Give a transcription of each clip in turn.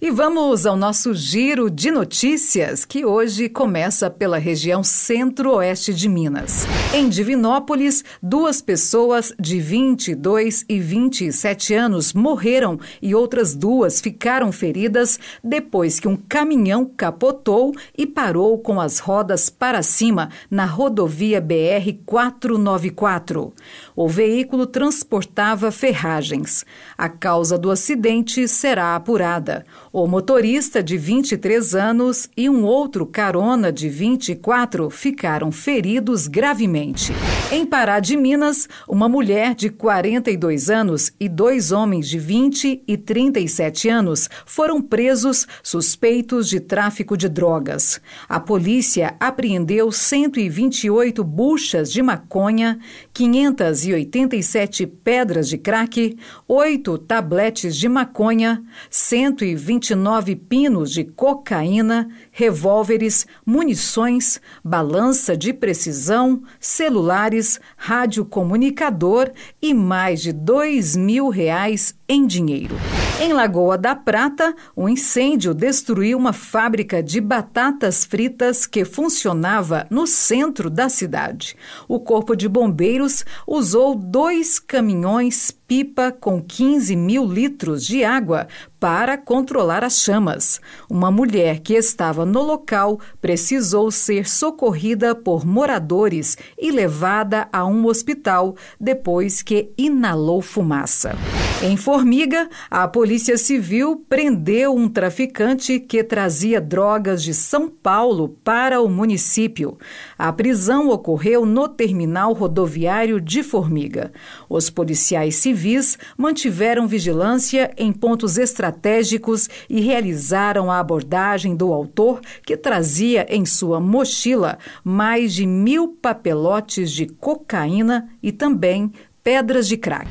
E vamos ao nosso giro de notícias, que hoje começa pela região centro-oeste de Minas. Em Divinópolis, duas pessoas de 22 e 27 anos morreram e outras duas ficaram feridas depois que um caminhão capotou e parou com as rodas para cima na rodovia BR 494. O veículo transportava ferragens. A causa do acidente será apurada. O motorista de 23 anos e um outro carona de 24 ficaram feridos gravemente. Em Pará de Minas, uma mulher de 42 anos e dois homens de 20 e 37 anos foram presos suspeitos de tráfico de drogas. A polícia apreendeu 128 buchas de maconha, 587 pedras de crack, 8 tabletes de maconha, 120 29 pinos de cocaína, revólveres, munições, balança de precisão, celulares, radiocomunicador e mais de dois mil reais em dinheiro. Em Lagoa da Prata, um incêndio destruiu uma fábrica de batatas fritas que funcionava no centro da cidade. O Corpo de Bombeiros usou dois caminhões pipa com 15 mil litros de água para controlar as chamas. Uma mulher que estava no local precisou ser socorrida por moradores e levada a um hospital depois que inalou fumaça. Em Formiga, a Polícia Civil prendeu um traficante que trazia drogas de São Paulo para o município. A prisão ocorreu no terminal rodoviário de Formiga. Os policiais civis mantiveram vigilância em pontos estratégicos e realizaram a abordagem do autor, que trazia em sua mochila mais de mil papelotes de cocaína e também pedras de crack.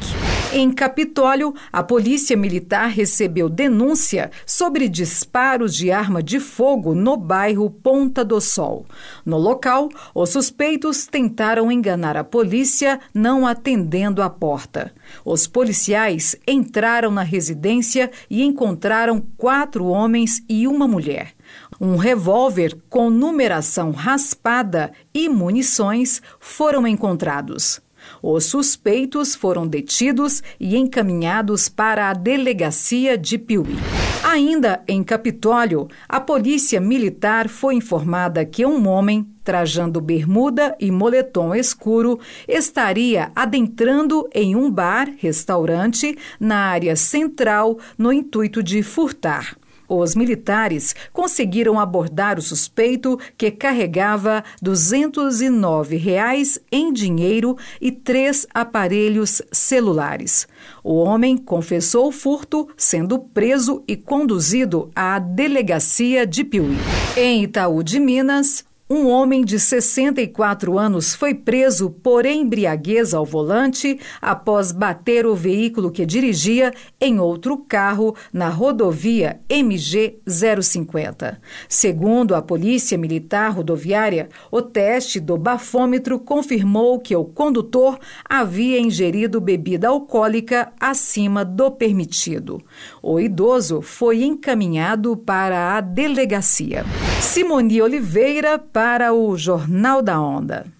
Em Capitólio, a Polícia Militar recebeu denúncia sobre disparos de arma de fogo no bairro Ponta do Sol. No local, os suspeitos tentaram enganar a polícia não atendendo a porta. Os policiais entraram na residência e encontraram quatro homens e uma mulher. Um revólver com numeração raspada e munições foram encontrados. Os suspeitos foram detidos e encaminhados para a delegacia de Piuí. Ainda em Capitólio, a polícia militar foi informada que um homem, trajando bermuda e moletom escuro, estaria adentrando em um bar, restaurante, na área central, no intuito de furtar. Os militares conseguiram abordar o suspeito, que carregava 209 reais em dinheiro e três aparelhos celulares. O homem confessou o furto, sendo preso e conduzido à delegacia de Piuí. Em Itaú de Minas, um homem de 64 anos foi preso por embriaguez ao volante após bater o veículo que dirigia em outro carro na rodovia MG 050. Segundo a Polícia Militar Rodoviária, o teste do bafômetro confirmou que o condutor havia ingerido bebida alcoólica acima do permitido. O idoso foi encaminhado para a delegacia. Simone Oliveira para o Jornal da Onda.